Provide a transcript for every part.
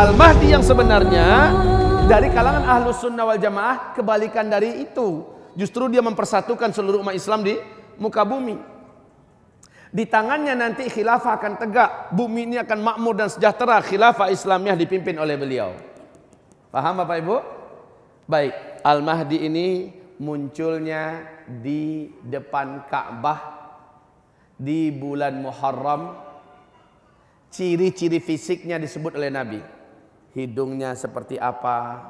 Al-Mahdi yang sebenarnya dari kalangan ahlus sunnah wal jamaah kebalikan dari itu. Justru dia mempersatukan seluruh umat Islam di muka bumi. Di tangannya nanti khilafah akan tegak. Bumi ini akan makmur dan sejahtera. Khilafah Islamiyah dipimpin oleh beliau. Paham Bapak Ibu? Baik, Al-Mahdi ini munculnya di depan Ka'bah di bulan Muharram. Ciri-ciri fisiknya disebut oleh Nabi hidungnya seperti apa.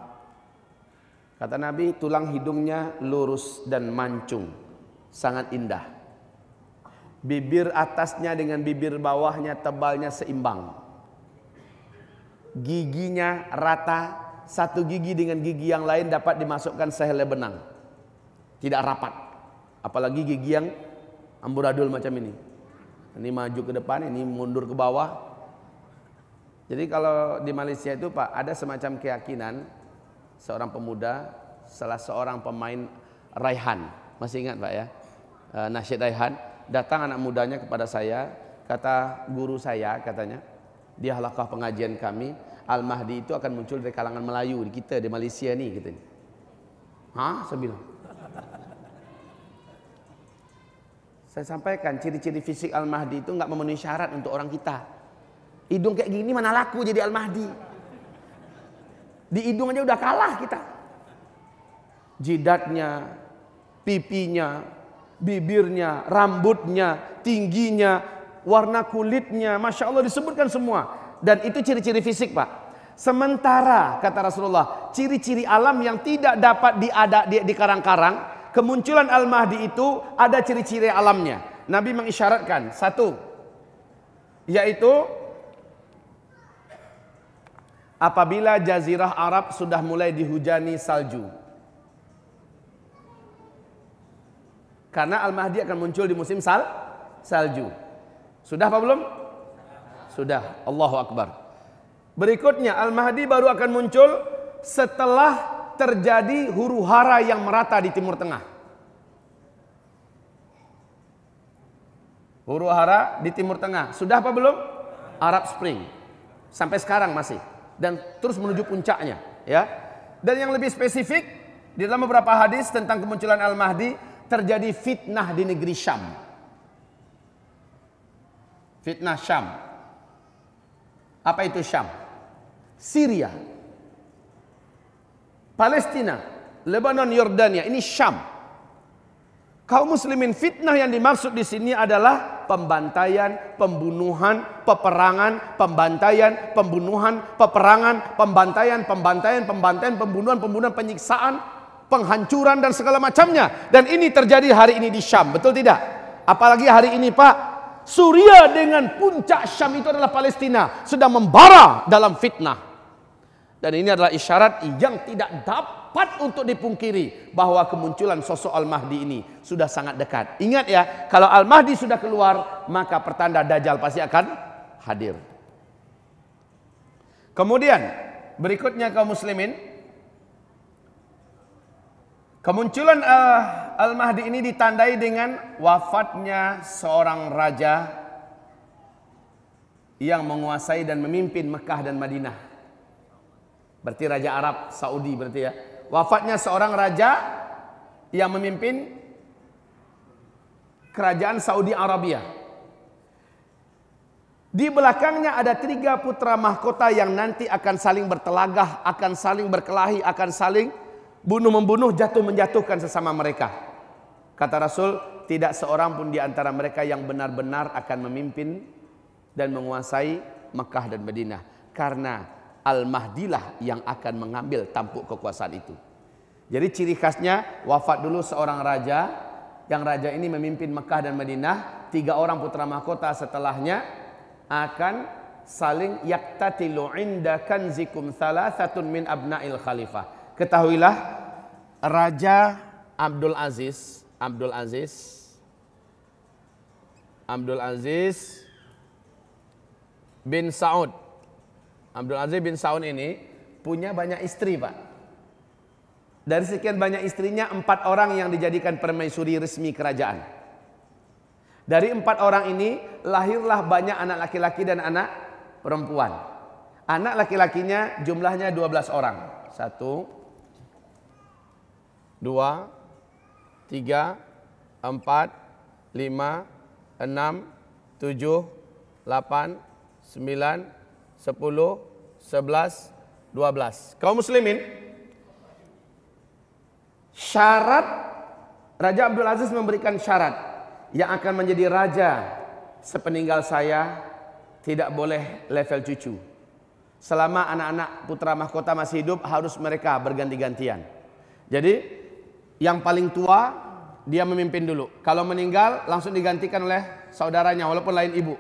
Kata Nabi, tulang hidungnya lurus dan mancung, sangat indah. Bibir atasnya dengan bibir bawahnya tebalnya seimbang. Giginya rata, satu gigi dengan gigi yang lain dapat dimasukkan sehelai benang. Tidak rapat. Apalagi gigi yang amburadul macam ini. Ini maju ke depan, ini mundur ke bawah, jadi kalau di Malaysia itu Pak ada semacam keyakinan seorang pemuda salah seorang pemain Raihan masih ingat Pak ya eh, Nasir Raihan datang anak mudanya kepada saya kata guru saya katanya di halakah pengajian kami Al Mahdi itu akan muncul dari kalangan Melayu di kita di Malaysia nih ini, Hah? Saya bilang. Saya sampaikan ciri-ciri fisik Al Mahdi itu nggak memenuhi syarat untuk orang kita. Hidung kayak gini mana laku jadi Al-Mahdi. Di hidung aja udah kalah kita. Jidatnya, pipinya, bibirnya, rambutnya, tingginya, warna kulitnya. Masya Allah disebutkan semua. Dan itu ciri-ciri fisik pak. Sementara kata Rasulullah, ciri-ciri alam yang tidak dapat diada di, di karang-karang, kemunculan Al-Mahdi itu ada ciri-ciri alamnya. Nabi mengisyaratkan satu yaitu apabila jazirah Arab sudah mulai dihujani salju. Karena Al-Mahdi akan muncul di musim sal salju. Sudah apa belum? Sudah. Allahu Akbar. Berikutnya Al-Mahdi baru akan muncul setelah terjadi huru hara yang merata di Timur Tengah. Huru hara di Timur Tengah. Sudah apa belum? Arab Spring. Sampai sekarang masih dan terus menuju puncaknya, ya. Dan yang lebih spesifik di dalam beberapa hadis tentang kemunculan Al-Mahdi terjadi fitnah di negeri Syam. Fitnah Syam. Apa itu Syam? Syria. Palestina, Lebanon, Yordania, ini Syam. Kaum muslimin fitnah yang dimaksud di sini adalah pembantaian, pembunuhan, peperangan, pembantaian, pembunuhan, peperangan, pembantaian, pembantaian, pembantaian, pembunuhan, pembunuhan, penyiksaan, penghancuran dan segala macamnya. Dan ini terjadi hari ini di Syam, betul tidak? Apalagi hari ini Pak, Suria dengan puncak Syam itu adalah Palestina sedang membara dalam fitnah. Dan ini adalah isyarat yang tidak dapat Tepat untuk dipungkiri bahwa kemunculan sosok Al-Mahdi ini sudah sangat dekat. Ingat ya, kalau Al-Mahdi sudah keluar, maka pertanda Dajjal pasti akan hadir. Kemudian, berikutnya kaum muslimin, kemunculan eh, Al-Mahdi ini ditandai dengan wafatnya seorang raja yang menguasai dan memimpin Mekah dan Madinah. Berarti Raja Arab Saudi berarti ya. Wafatnya seorang raja yang memimpin kerajaan Saudi Arabia. Di belakangnya ada tiga putra mahkota yang nanti akan saling bertelagah, akan saling berkelahi, akan saling bunuh-membunuh, jatuh-menjatuhkan sesama mereka. Kata Rasul, tidak seorang pun di antara mereka yang benar-benar akan memimpin dan menguasai Mekah dan Madinah. Karena Al-Mahdilah yang akan mengambil tampuk kekuasaan itu. Jadi ciri khasnya wafat dulu seorang raja, yang raja ini memimpin Mekah dan Madinah, tiga orang putra mahkota setelahnya akan saling yaktatilu inda kanzikum thalathatun min abna'il khalifah. Ketahuilah Raja Abdul Aziz, Abdul Aziz Abdul Aziz bin Saud Abdul Aziz bin Saun ini punya banyak istri pak. Dari sekian banyak istrinya, empat orang yang dijadikan permaisuri resmi kerajaan. Dari empat orang ini, lahirlah banyak anak laki-laki dan anak perempuan. Anak laki-lakinya jumlahnya 12 orang. Satu, dua, tiga, empat, lima, enam, tujuh, lapan, sembilan, 10, 11, 12. Kaum muslimin, syarat Raja Abdul Aziz memberikan syarat yang akan menjadi raja sepeninggal saya tidak boleh level cucu. Selama anak-anak putra mahkota masih hidup harus mereka berganti-gantian. Jadi yang paling tua dia memimpin dulu. Kalau meninggal langsung digantikan oleh saudaranya walaupun lain ibu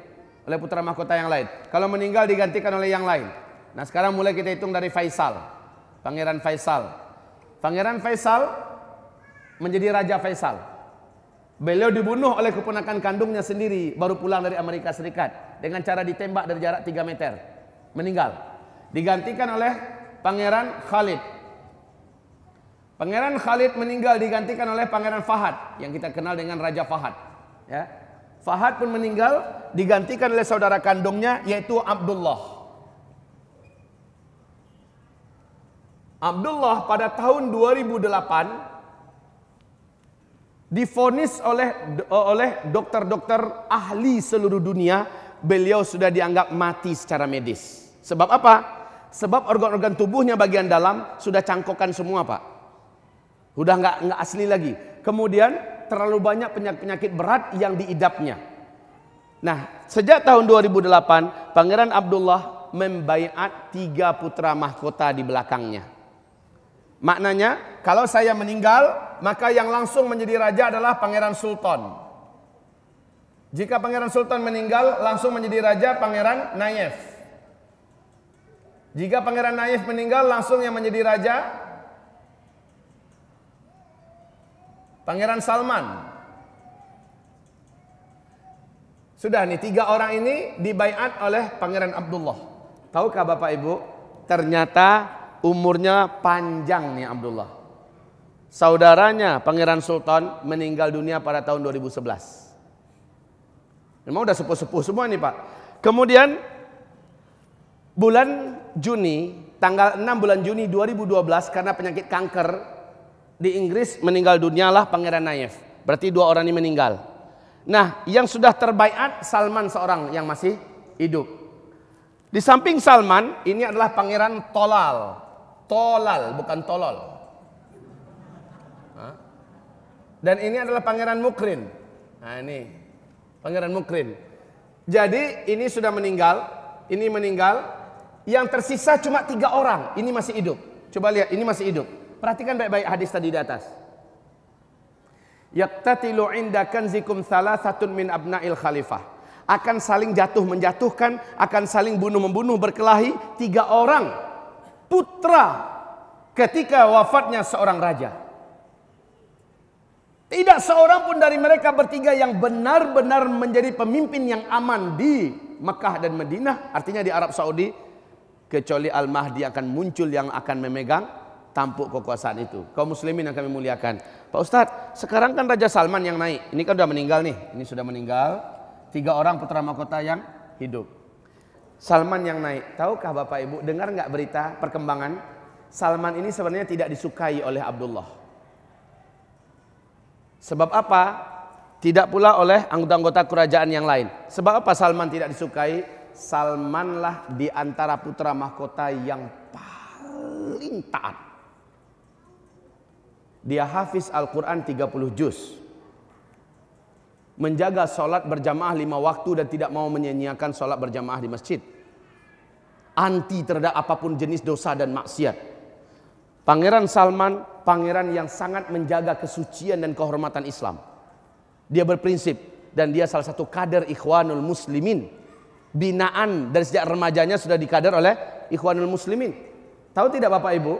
oleh putra mahkota yang lain. Kalau meninggal digantikan oleh yang lain. Nah sekarang mulai kita hitung dari Faisal. Pangeran Faisal. Pangeran Faisal menjadi Raja Faisal. Beliau dibunuh oleh keponakan kandungnya sendiri baru pulang dari Amerika Serikat dengan cara ditembak dari jarak 3 meter. Meninggal. Digantikan oleh Pangeran Khalid. Pangeran Khalid meninggal digantikan oleh Pangeran Fahad yang kita kenal dengan Raja Fahad. Ya. Fahad pun meninggal digantikan oleh saudara kandungnya yaitu Abdullah. Abdullah pada tahun 2008 difonis oleh oleh dokter-dokter ahli seluruh dunia beliau sudah dianggap mati secara medis. Sebab apa? Sebab organ-organ tubuhnya bagian dalam sudah cangkokan semua pak. Sudah nggak nggak asli lagi. Kemudian terlalu banyak penyakit-penyakit berat yang diidapnya. Nah, sejak tahun 2008, Pangeran Abdullah membayat tiga putra mahkota di belakangnya. Maknanya, kalau saya meninggal, maka yang langsung menjadi raja adalah Pangeran Sultan. Jika Pangeran Sultan meninggal, langsung menjadi raja Pangeran Nayef. Jika Pangeran Nayef meninggal, langsung yang menjadi raja Pangeran Salman. Sudah nih, tiga orang ini dibaiat oleh Pangeran Abdullah. Tahukah Bapak Ibu? Ternyata umurnya panjang nih Abdullah. Saudaranya Pangeran Sultan meninggal dunia pada tahun 2011. Memang udah sepuh-sepuh semua nih Pak. Kemudian bulan Juni, tanggal 6 bulan Juni 2012 karena penyakit kanker di Inggris meninggal dunialah Pangeran Nayef. Berarti dua orang ini meninggal. Nah, yang sudah terbaiat Salman seorang yang masih hidup. Di samping Salman, ini adalah Pangeran Tolal. Tolal, bukan Tolol. Dan ini adalah Pangeran Mukrin. Nah, ini Pangeran Mukrin. Jadi, ini sudah meninggal, ini meninggal. Yang tersisa cuma tiga orang, ini masih hidup. Coba lihat, ini masih hidup. Perhatikan baik-baik hadis tadi di atas. Yaktatilu inda kanzikum thalathatun min abna'il khalifah. Akan saling jatuh menjatuhkan, akan saling bunuh membunuh berkelahi tiga orang putra ketika wafatnya seorang raja. Tidak seorang pun dari mereka bertiga yang benar-benar menjadi pemimpin yang aman di Mekah dan Madinah, artinya di Arab Saudi, kecuali Al-Mahdi akan muncul yang akan memegang tampuk kekuasaan itu. Kaum muslimin yang kami muliakan. Pak Ustadz, sekarang kan Raja Salman yang naik. Ini kan sudah meninggal nih. Ini sudah meninggal. Tiga orang putra mahkota yang hidup. Salman yang naik. Tahukah Bapak Ibu, dengar nggak berita perkembangan? Salman ini sebenarnya tidak disukai oleh Abdullah. Sebab apa? Tidak pula oleh anggota-anggota kerajaan yang lain. Sebab apa Salman tidak disukai? Salmanlah di antara putra mahkota yang paling taat dia hafiz Al-Quran 30 juz. Menjaga solat berjamaah lima waktu dan tidak mau menyanyiakan solat berjamaah di masjid. Anti terhadap apapun jenis dosa dan maksiat. Pangeran Salman, pangeran yang sangat menjaga kesucian dan kehormatan Islam. Dia berprinsip dan dia salah satu kader Ikhwanul Muslimin. Binaan dari sejak remajanya sudah dikader oleh Ikhwanul Muslimin. Tahu tidak Bapak Ibu,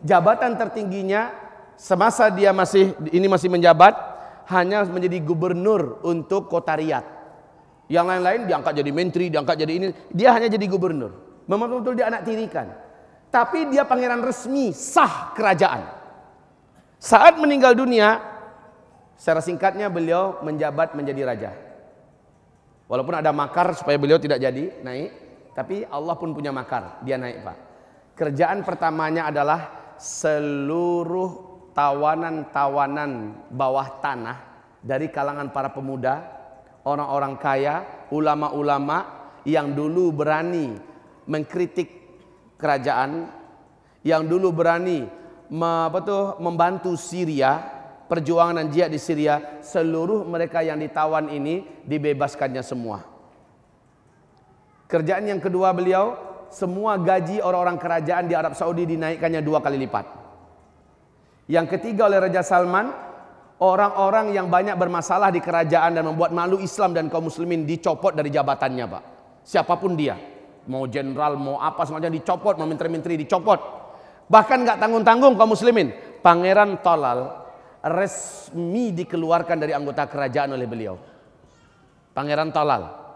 jabatan tertingginya semasa dia masih ini masih menjabat hanya menjadi gubernur untuk kota Riyadh. Yang lain-lain diangkat jadi menteri, diangkat jadi ini, dia hanya jadi gubernur. Memang betul dia anak tirikan. Tapi dia pangeran resmi sah kerajaan. Saat meninggal dunia, secara singkatnya beliau menjabat menjadi raja. Walaupun ada makar supaya beliau tidak jadi naik, tapi Allah pun punya makar, dia naik Pak. Kerjaan pertamanya adalah seluruh tawanan-tawanan bawah tanah dari kalangan para pemuda, orang-orang kaya, ulama-ulama yang dulu berani mengkritik kerajaan, yang dulu berani apa membantu Syria, perjuangan dan jihad di Syria, seluruh mereka yang ditawan ini dibebaskannya semua. Kerjaan yang kedua beliau, semua gaji orang-orang kerajaan di Arab Saudi dinaikkannya dua kali lipat. Yang ketiga oleh Raja Salman, orang-orang yang banyak bermasalah di kerajaan dan membuat malu Islam dan kaum muslimin dicopot dari jabatannya, Pak. Siapapun dia, mau jenderal, mau apa semuanya dicopot, mau menteri-menteri dicopot. Bahkan nggak tanggung-tanggung kaum muslimin. Pangeran Tolal resmi dikeluarkan dari anggota kerajaan oleh beliau. Pangeran Tolal,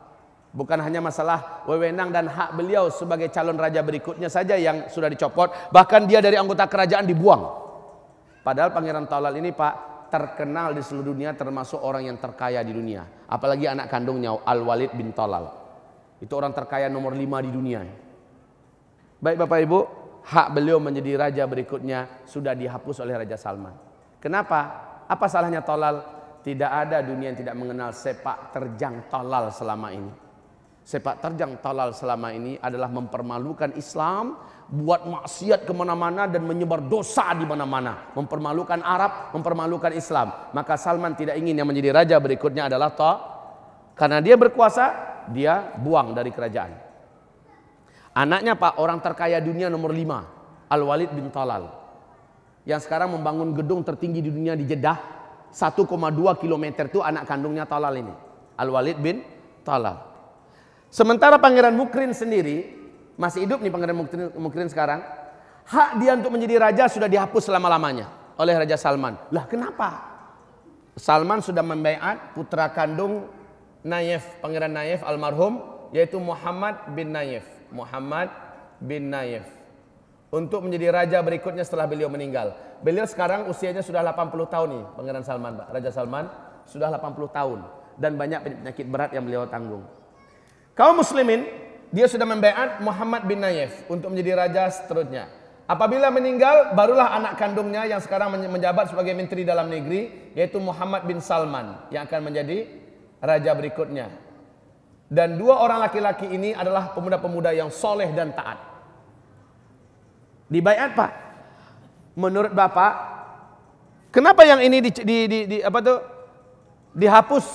Bukan hanya masalah wewenang dan hak beliau sebagai calon raja berikutnya saja yang sudah dicopot. Bahkan dia dari anggota kerajaan dibuang. Padahal Pangeran Taulal ini Pak terkenal di seluruh dunia termasuk orang yang terkaya di dunia. Apalagi anak kandungnya Al-Walid bin Talal. Itu orang terkaya nomor lima di dunia. Baik Bapak Ibu, hak beliau menjadi raja berikutnya sudah dihapus oleh Raja Salman. Kenapa? Apa salahnya Talal? Tidak ada dunia yang tidak mengenal sepak terjang Talal selama ini. Sepak terjang Talal selama ini adalah mempermalukan Islam, buat maksiat kemana-mana dan menyebar dosa di mana-mana, mempermalukan Arab, mempermalukan Islam. Maka Salman tidak ingin yang menjadi raja berikutnya adalah Ta, karena dia berkuasa, dia buang dari kerajaan. Anaknya Pak orang terkaya dunia nomor lima, Al Walid bin Talal, yang sekarang membangun gedung tertinggi di dunia di Jeddah, 1,2 kilometer itu anak kandungnya Talal ini, Al Walid bin Talal. Sementara Pangeran Mukrin sendiri masih hidup nih pangeran Mukrin sekarang. Hak dia untuk menjadi raja sudah dihapus selama-lamanya oleh Raja Salman. Lah kenapa? Salman sudah membayar putra kandung Nayef, pangeran Nayef almarhum yaitu Muhammad bin Nayef. Muhammad bin Nayef untuk menjadi raja berikutnya setelah beliau meninggal. Beliau sekarang usianya sudah 80 tahun nih, Pangeran Salman, Pak. Raja Salman sudah 80 tahun dan banyak penyakit berat yang beliau tanggung. Kaum muslimin, dia sudah membayar Muhammad bin Nayef untuk menjadi raja seterusnya. Apabila meninggal, barulah anak kandungnya yang sekarang menjabat sebagai menteri dalam negeri, yaitu Muhammad bin Salman, yang akan menjadi raja berikutnya. Dan dua orang laki-laki ini adalah pemuda-pemuda yang soleh dan taat. Dibayat pak? Menurut bapak, kenapa yang ini di, di, di, di apa tuh dihapus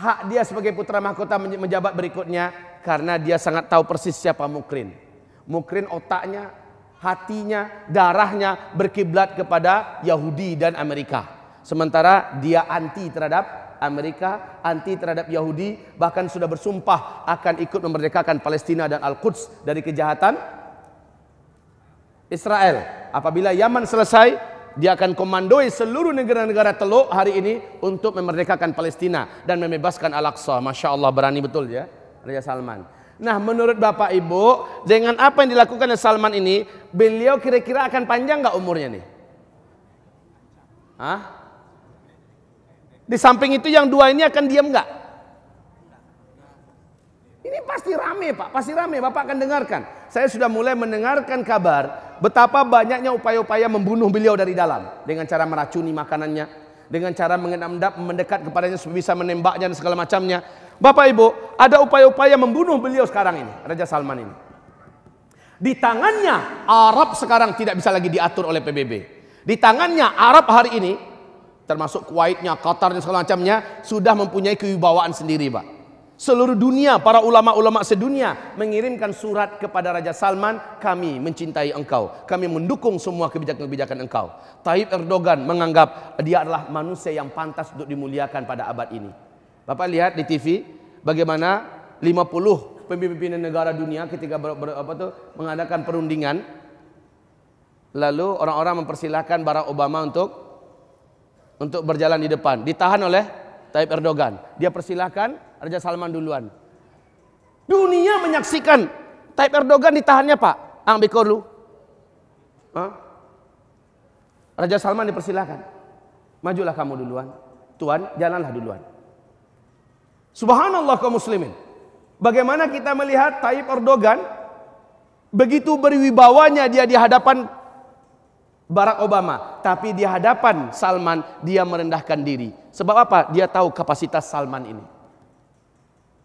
hak dia sebagai putra mahkota menjabat berikutnya karena dia sangat tahu persis siapa mukrin. Mukrin otaknya, hatinya, darahnya berkiblat kepada Yahudi dan Amerika. Sementara dia anti terhadap Amerika, anti terhadap Yahudi, bahkan sudah bersumpah akan ikut memerdekakan Palestina dan Al-Quds dari kejahatan Israel. Apabila Yaman selesai, dia akan komandoi seluruh negara-negara teluk hari ini untuk memerdekakan Palestina dan membebaskan Al-Aqsa. Masya Allah berani betul ya Raja Salman. Nah menurut Bapak Ibu dengan apa yang dilakukan oleh Salman ini beliau kira-kira akan panjang nggak umurnya nih? Hah? Di samping itu yang dua ini akan diam nggak? Ini pasti rame Pak, pasti rame. Bapak akan dengarkan. Saya sudah mulai mendengarkan kabar betapa banyaknya upaya-upaya membunuh beliau dari dalam dengan cara meracuni makanannya, dengan cara mengendap mendekat kepadanya supaya bisa menembaknya dan segala macamnya. Bapak Ibu, ada upaya-upaya membunuh beliau sekarang ini, Raja Salman ini. Di tangannya Arab sekarang tidak bisa lagi diatur oleh PBB. Di tangannya Arab hari ini termasuk Kuwaitnya, Qatarnya segala macamnya sudah mempunyai kewibawaan sendiri, Pak. Seluruh dunia, para ulama-ulama sedunia mengirimkan surat kepada Raja Salman, kami mencintai engkau, kami mendukung semua kebijakan-kebijakan engkau. Tayyip Erdogan menganggap dia adalah manusia yang pantas untuk dimuliakan pada abad ini. Bapak lihat di TV bagaimana 50 pemimpin negara dunia ketika ber, ber, apa tuh, mengadakan perundingan lalu orang-orang mempersilahkan Barack Obama untuk untuk berjalan di depan ditahan oleh Tayyip Erdogan. Dia persilahkan Raja Salman duluan. Dunia menyaksikan Tayyip Erdogan ditahannya pak. dulu. Huh? Raja Salman dipersilahkan. Majulah kamu duluan. Tuan, jalanlah duluan. Subhanallah kaum muslimin. Bagaimana kita melihat Tayyip Erdogan begitu berwibawanya dia di hadapan Barack Obama, tapi di hadapan Salman dia merendahkan diri. Sebab apa? Dia tahu kapasitas Salman ini.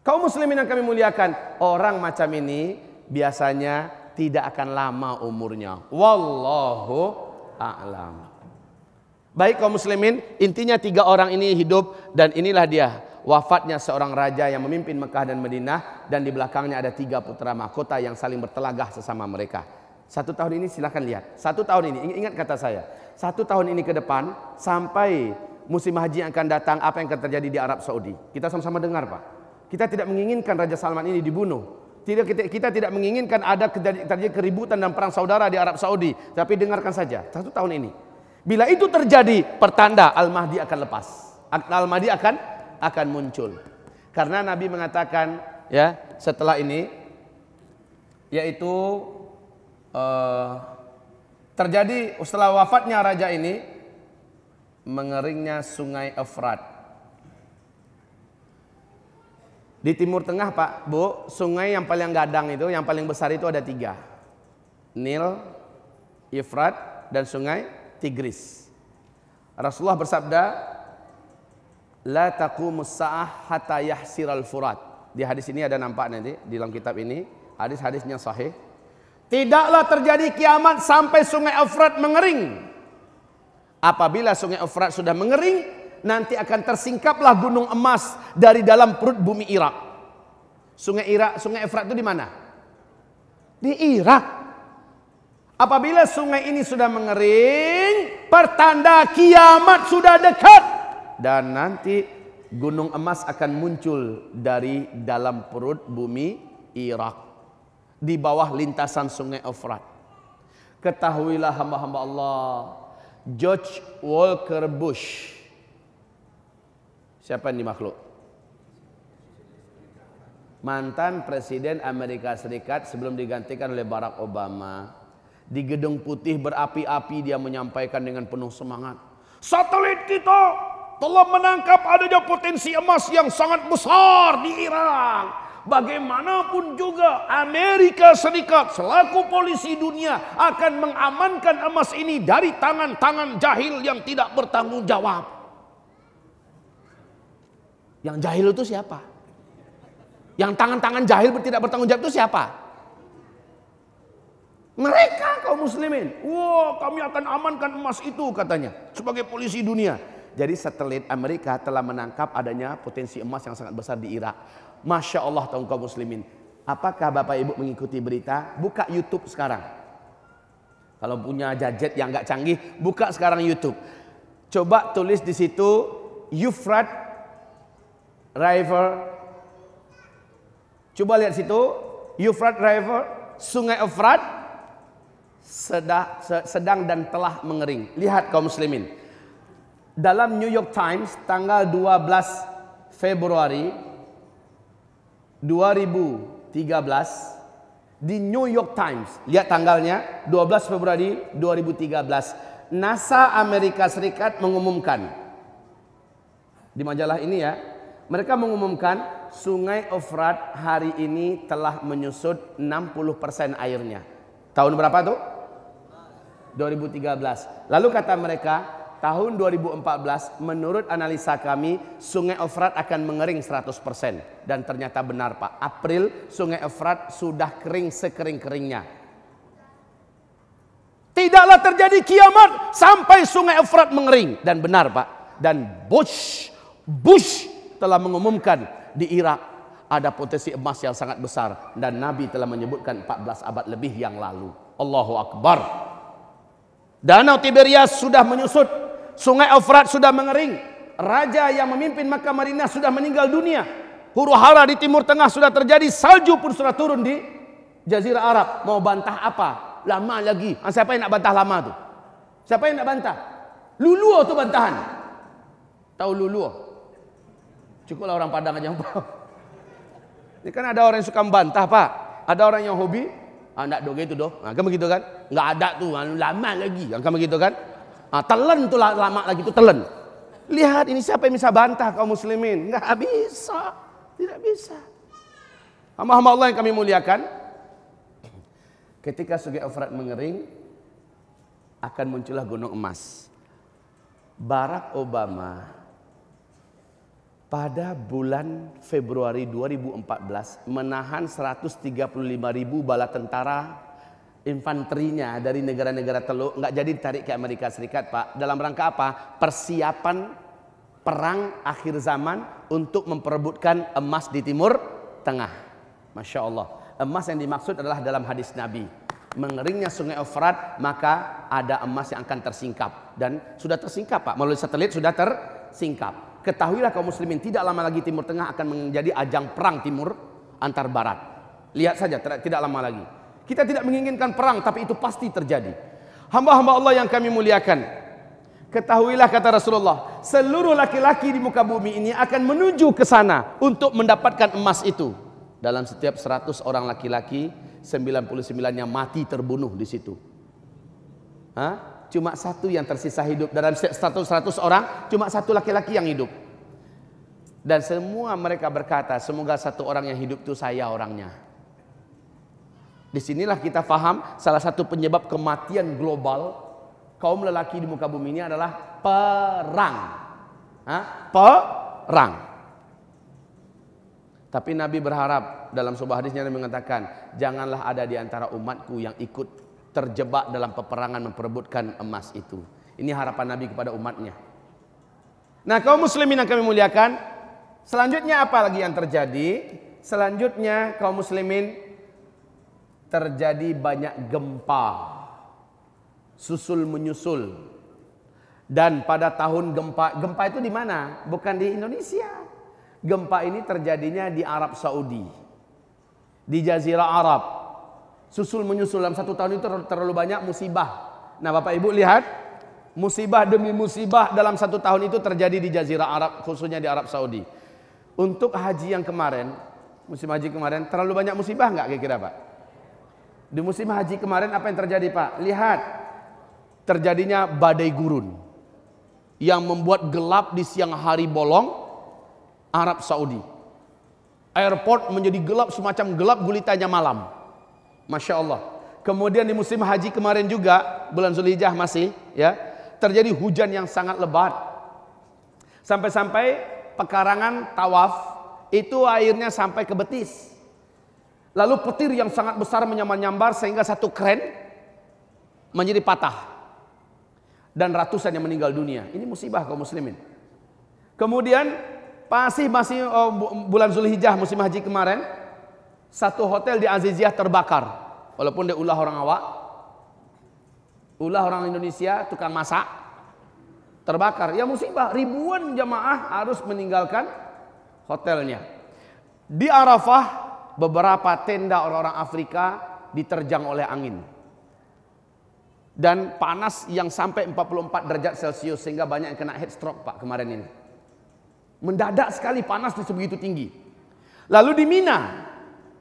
Kaum muslimin yang kami muliakan, orang macam ini biasanya tidak akan lama umurnya. Wallahu a'lam. Baik kaum muslimin, intinya tiga orang ini hidup dan inilah dia wafatnya seorang raja yang memimpin Mekah dan Madinah dan di belakangnya ada tiga putra mahkota yang saling bertelagah sesama mereka. Satu tahun ini silahkan lihat. Satu tahun ini, ingat kata saya. Satu tahun ini ke depan, sampai musim haji yang akan datang, apa yang akan terjadi di Arab Saudi. Kita sama-sama dengar Pak. Kita tidak menginginkan Raja Salman ini dibunuh. Tidak kita, kita tidak menginginkan ada terjadi keributan dan perang saudara di Arab Saudi. Tapi dengarkan saja, satu tahun ini. Bila itu terjadi, pertanda Al-Mahdi akan lepas. Al-Mahdi akan akan muncul. Karena Nabi mengatakan ya setelah ini yaitu uh, terjadi setelah wafatnya raja ini mengeringnya sungai Efrat. Di Timur Tengah Pak, Bu, sungai yang paling gadang itu, yang paling besar itu ada tiga. Nil, Efrat, dan sungai Tigris. Rasulullah bersabda, La taqumus sa'ah hatta yahsiral furat. Di hadis ini ada nampak nanti, di dalam kitab ini. Hadis-hadisnya sahih. Tidaklah terjadi kiamat sampai sungai Efrat mengering. Apabila sungai Efrat sudah mengering, nanti akan tersingkaplah gunung emas dari dalam perut bumi Irak. Sungai Irak, sungai Efrat itu di mana? Di Irak. Apabila sungai ini sudah mengering, pertanda kiamat sudah dekat dan nanti gunung emas akan muncul dari dalam perut bumi Irak di bawah lintasan sungai Efrat. Ketahuilah hamba-hamba Allah, George Walker Bush. Siapa ini makhluk? Mantan Presiden Amerika Serikat sebelum digantikan oleh Barack Obama. Di gedung putih berapi-api dia menyampaikan dengan penuh semangat. Satelit kita telah menangkap adanya potensi emas yang sangat besar di Irak. Bagaimanapun juga Amerika Serikat selaku polisi dunia akan mengamankan emas ini dari tangan-tangan jahil yang tidak bertanggung jawab. Yang jahil itu siapa? Yang tangan-tangan jahil tidak bertanggung jawab itu siapa? Mereka kaum muslimin. Wow, kami akan amankan emas itu katanya. Sebagai polisi dunia. Jadi satelit Amerika telah menangkap adanya potensi emas yang sangat besar di Irak. Masya Allah tahun kaum muslimin. Apakah Bapak Ibu mengikuti berita? Buka YouTube sekarang. Kalau punya gadget yang gak canggih, buka sekarang YouTube. Coba tulis di situ Euphrat River. Coba lihat situ Euphrat River, Sungai Efrat sedang, sedang dan telah mengering. Lihat kaum muslimin. Dalam New York Times tanggal 12 Februari 2013 di New York Times. Lihat tanggalnya, 12 Februari 2013. NASA Amerika Serikat mengumumkan di majalah ini ya, mereka mengumumkan Sungai Efrat hari ini telah menyusut 60% airnya. Tahun berapa tuh? 2013. Lalu kata mereka, tahun 2014 menurut analisa kami Sungai Efrat akan mengering 100% dan ternyata benar Pak. April Sungai Efrat sudah kering sekering-keringnya. Tidaklah terjadi kiamat sampai Sungai Efrat mengering dan benar Pak. Dan Bush Bush telah mengumumkan di Irak ada potensi emas yang sangat besar dan Nabi telah menyebutkan 14 abad lebih yang lalu. Allahu Akbar. Danau Tiberias sudah menyusut Sungai Efrat sudah mengering. Raja yang memimpin Mekah Madinah sudah meninggal dunia. Huru hara di Timur Tengah sudah terjadi. Salju pun sudah turun di Jazirah Arab. Mau bantah apa? Lama lagi. Ah, siapa yang nak bantah lama tu? Siapa yang nak bantah? Luluo tu bantahan. Tahu luluo? Cukuplah orang Padang aja yang Ini kan ada orang yang suka membantah, Pak. Ada orang yang hobi, ah, nak doh gitu doh. Ah, kan begitu kan? Enggak ada tu, ah, lama lagi. Ah, kan begitu kan? Ah, telen tuh lama lagi tuh telen. Lihat ini siapa yang bisa bantah kaum muslimin? Enggak bisa. Tidak bisa. Hamba-hamba Allah yang kami muliakan. Ketika sungai Efrat mengering, akan muncullah gunung emas. Barack Obama pada bulan Februari 2014 menahan 135 ribu bala tentara infanterinya dari negara-negara teluk nggak jadi ditarik ke Amerika Serikat Pak dalam rangka apa persiapan perang akhir zaman untuk memperebutkan emas di timur tengah Masya Allah emas yang dimaksud adalah dalam hadis Nabi mengeringnya sungai Efrat maka ada emas yang akan tersingkap dan sudah tersingkap Pak melalui satelit sudah tersingkap ketahuilah kaum muslimin tidak lama lagi timur tengah akan menjadi ajang perang timur antar barat lihat saja tidak lama lagi kita tidak menginginkan perang tapi itu pasti terjadi. Hamba-hamba Allah yang kami muliakan. Ketahuilah kata Rasulullah, seluruh laki-laki di muka bumi ini akan menuju ke sana untuk mendapatkan emas itu. Dalam setiap 100 orang laki-laki, 99-nya mati terbunuh di situ. Hah? Cuma satu yang tersisa hidup dalam setiap 100, 100 orang, cuma satu laki-laki yang hidup. Dan semua mereka berkata, semoga satu orang yang hidup itu saya orangnya. Disinilah kita faham salah satu penyebab kematian global kaum lelaki di muka bumi ini adalah perang. Hah? Perang. Tapi Nabi berharap dalam sebuah hadisnya Nabi mengatakan, janganlah ada di antara umatku yang ikut terjebak dalam peperangan memperebutkan emas itu. Ini harapan Nabi kepada umatnya. Nah kaum muslimin yang kami muliakan, selanjutnya apa lagi yang terjadi? Selanjutnya kaum muslimin terjadi banyak gempa susul menyusul dan pada tahun gempa gempa itu di mana bukan di Indonesia gempa ini terjadinya di Arab Saudi di Jazirah Arab susul menyusul dalam satu tahun itu terlalu banyak musibah nah Bapak Ibu lihat musibah demi musibah dalam satu tahun itu terjadi di Jazirah Arab khususnya di Arab Saudi untuk haji yang kemarin musim haji kemarin terlalu banyak musibah nggak kira-kira Pak di musim haji kemarin apa yang terjadi Pak? Lihat terjadinya badai gurun yang membuat gelap di siang hari bolong Arab Saudi. Airport menjadi gelap semacam gelap gulitanya malam. Masya Allah. Kemudian di musim haji kemarin juga bulan Zulhijjah masih ya terjadi hujan yang sangat lebat. Sampai-sampai pekarangan tawaf itu airnya sampai ke betis. Lalu petir yang sangat besar menyambar-nyambar sehingga satu kren menjadi patah. Dan ratusan yang meninggal dunia. Ini musibah kaum muslimin. Kemudian masih masih oh, bulan Zulhijjah musim haji kemarin satu hotel di Aziziah terbakar. Walaupun dia ulah orang awak. Ulah orang Indonesia tukang masak terbakar. Ya musibah, ribuan jamaah harus meninggalkan hotelnya. Di Arafah beberapa tenda orang-orang Afrika diterjang oleh angin. Dan panas yang sampai 44 derajat Celcius sehingga banyak yang kena head stroke Pak kemarin ini. Mendadak sekali panas sebegitu tinggi. Lalu di Mina,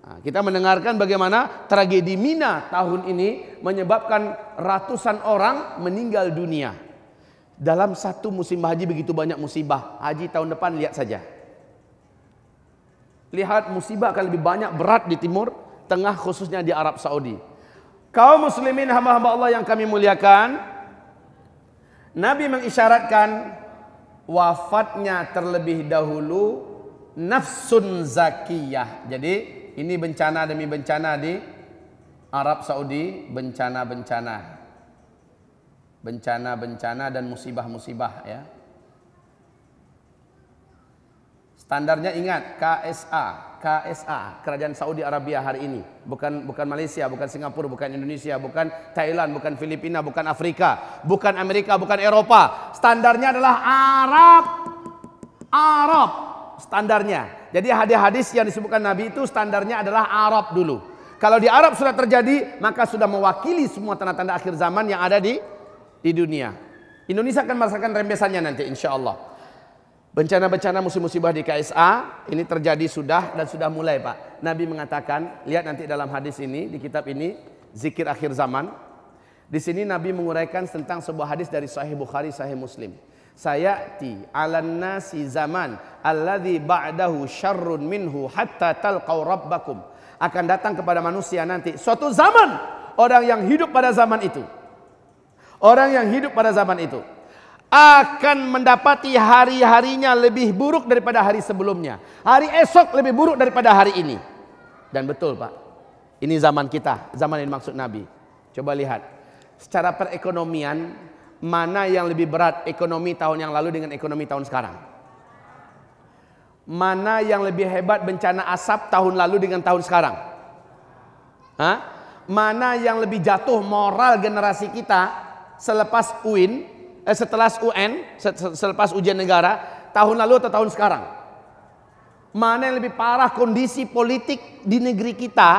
nah, kita mendengarkan bagaimana tragedi Mina tahun ini menyebabkan ratusan orang meninggal dunia. Dalam satu musim haji begitu banyak musibah. Haji tahun depan lihat saja. Lihat musibah akan lebih banyak berat di timur tengah khususnya di Arab Saudi. Kaum muslimin hamba-hamba Allah yang kami muliakan, Nabi mengisyaratkan wafatnya terlebih dahulu nafsun zakiyah. Jadi ini bencana demi bencana di Arab Saudi, bencana-bencana. Bencana-bencana dan musibah-musibah ya. Standarnya ingat KSA, KSA, Kerajaan Saudi Arabia hari ini, bukan bukan Malaysia, bukan Singapura, bukan Indonesia, bukan Thailand, bukan Filipina, bukan Afrika, bukan Amerika, bukan Eropa. Standarnya adalah Arab. Arab standarnya. Jadi hadis-hadis yang disebutkan Nabi itu standarnya adalah Arab dulu. Kalau di Arab sudah terjadi, maka sudah mewakili semua tanda-tanda akhir zaman yang ada di di dunia. Indonesia akan merasakan rembesannya nanti insya Allah. Bencana-bencana musim-musibah di KSA ini terjadi sudah dan sudah mulai Pak. Nabi mengatakan, lihat nanti dalam hadis ini, di kitab ini, zikir akhir zaman. Di sini Nabi menguraikan tentang sebuah hadis dari Sahih Bukhari, Sahih Muslim. Saya Sayati al nasi zaman alladhi ba'dahu syarrun minhu hatta talqaw rabbakum. Akan datang kepada manusia nanti suatu zaman orang yang hidup pada zaman itu. Orang yang hidup pada zaman itu akan mendapati hari-harinya lebih buruk daripada hari sebelumnya. Hari esok lebih buruk daripada hari ini. Dan betul Pak, ini zaman kita, zaman yang maksud Nabi. Coba lihat, secara perekonomian, mana yang lebih berat ekonomi tahun yang lalu dengan ekonomi tahun sekarang? Mana yang lebih hebat bencana asap tahun lalu dengan tahun sekarang? Hah? Mana yang lebih jatuh moral generasi kita selepas UIN eh, setelah UN, selepas ujian negara, tahun lalu atau tahun sekarang? Mana yang lebih parah kondisi politik di negeri kita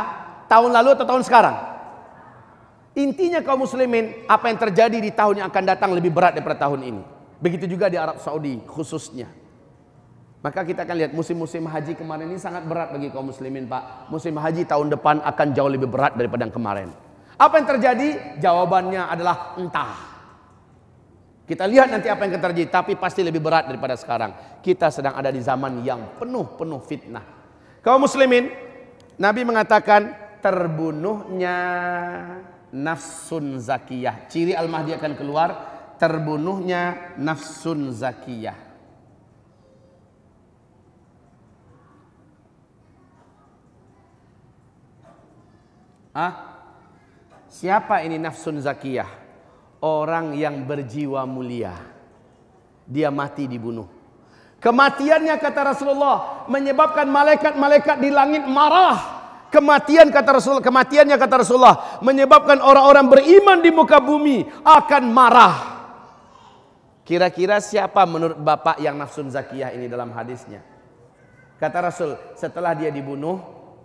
tahun lalu atau tahun sekarang? Intinya kaum muslimin, apa yang terjadi di tahun yang akan datang lebih berat daripada tahun ini. Begitu juga di Arab Saudi khususnya. Maka kita akan lihat musim-musim haji kemarin ini sangat berat bagi kaum muslimin pak. Musim haji tahun depan akan jauh lebih berat daripada yang kemarin. Apa yang terjadi? Jawabannya adalah entah. Kita lihat nanti apa yang akan terjadi, tapi pasti lebih berat daripada sekarang. Kita sedang ada di zaman yang penuh-penuh fitnah. Kaum muslimin, Nabi mengatakan terbunuhnya nafsun zakiyah. Ciri Al-Mahdi akan keluar, terbunuhnya nafsun zakiyah. Ah, siapa ini nafsun zakiyah? orang yang berjiwa mulia. Dia mati dibunuh. Kematiannya kata Rasulullah menyebabkan malaikat-malaikat di langit marah. Kematian kata Rasul, kematiannya kata Rasulullah menyebabkan orang-orang beriman di muka bumi akan marah. Kira-kira siapa menurut bapak yang nafsun zakiyah ini dalam hadisnya? Kata Rasul, setelah dia dibunuh,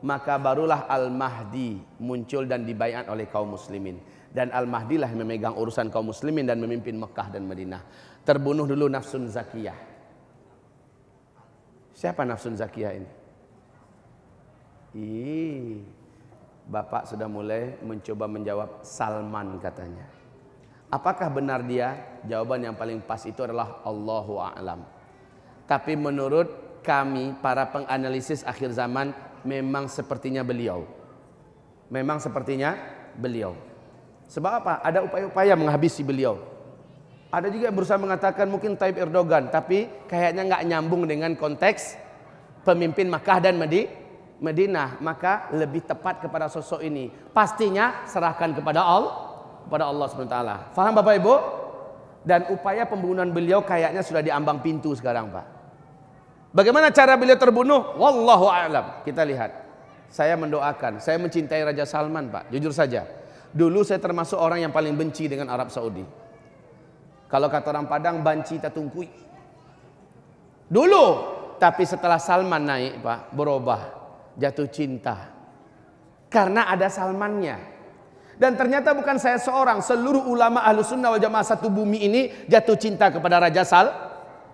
maka barulah Al-Mahdi muncul dan dibayat oleh kaum muslimin dan Al-Mahdi lah memegang urusan kaum muslimin dan memimpin Mekah dan Madinah. Terbunuh dulu nafsun zakiyah. Siapa nafsun zakiyah ini? Ih, Bapak sudah mulai mencoba menjawab Salman katanya. Apakah benar dia? Jawaban yang paling pas itu adalah Allahu a'lam. Tapi menurut kami para penganalisis akhir zaman memang sepertinya beliau. Memang sepertinya beliau. Sebab apa? Ada upaya-upaya menghabisi beliau. Ada juga yang berusaha mengatakan mungkin Taib Erdogan, tapi kayaknya nggak nyambung dengan konteks pemimpin Makkah dan Medi Madinah. Maka lebih tepat kepada sosok ini. Pastinya serahkan kepada Allah, kepada Allah SWT. Faham Bapak Ibu? Dan upaya pembunuhan beliau kayaknya sudah diambang pintu sekarang Pak. Bagaimana cara beliau terbunuh? Wallahu a'lam. Kita lihat. Saya mendoakan, saya mencintai Raja Salman Pak, jujur saja. Dulu saya termasuk orang yang paling benci dengan Arab Saudi. Kalau kata orang Padang, banci tungkui. Dulu, tapi setelah Salman naik Pak, berubah. Jatuh cinta. Karena ada Salmannya. Dan ternyata bukan saya seorang, seluruh ulama ahlu sunnah wal jamaah satu bumi ini jatuh cinta kepada Raja Sal,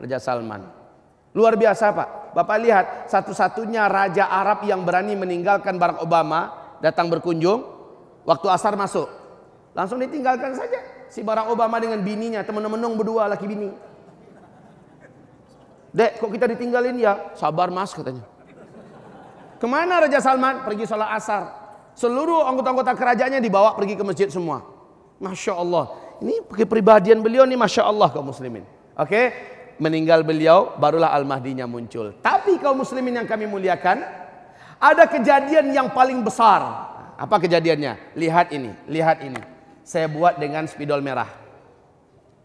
Raja Salman. Luar biasa Pak. Bapak lihat satu-satunya Raja Arab yang berani meninggalkan Barack Obama datang berkunjung Waktu asar masuk. Langsung ditinggalkan saja. Si Barack Obama dengan bininya. teman-teman teman berdua laki bini. Dek, kok kita ditinggalin ya? Sabar mas katanya. Kemana Raja Salman? Pergi sholat asar. Seluruh anggota-anggota kerajaannya dibawa pergi ke masjid semua. Masya Allah. Ini kepribadian beliau nih Masya Allah kaum muslimin. Oke. Meninggal beliau barulah Al-Mahdinya muncul. Tapi kaum muslimin yang kami muliakan. Ada kejadian yang paling besar apa kejadiannya? Lihat ini, lihat ini. Saya buat dengan spidol merah.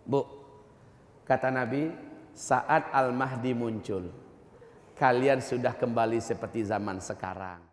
Bu, kata Nabi, saat Al-Mahdi muncul, kalian sudah kembali seperti zaman sekarang.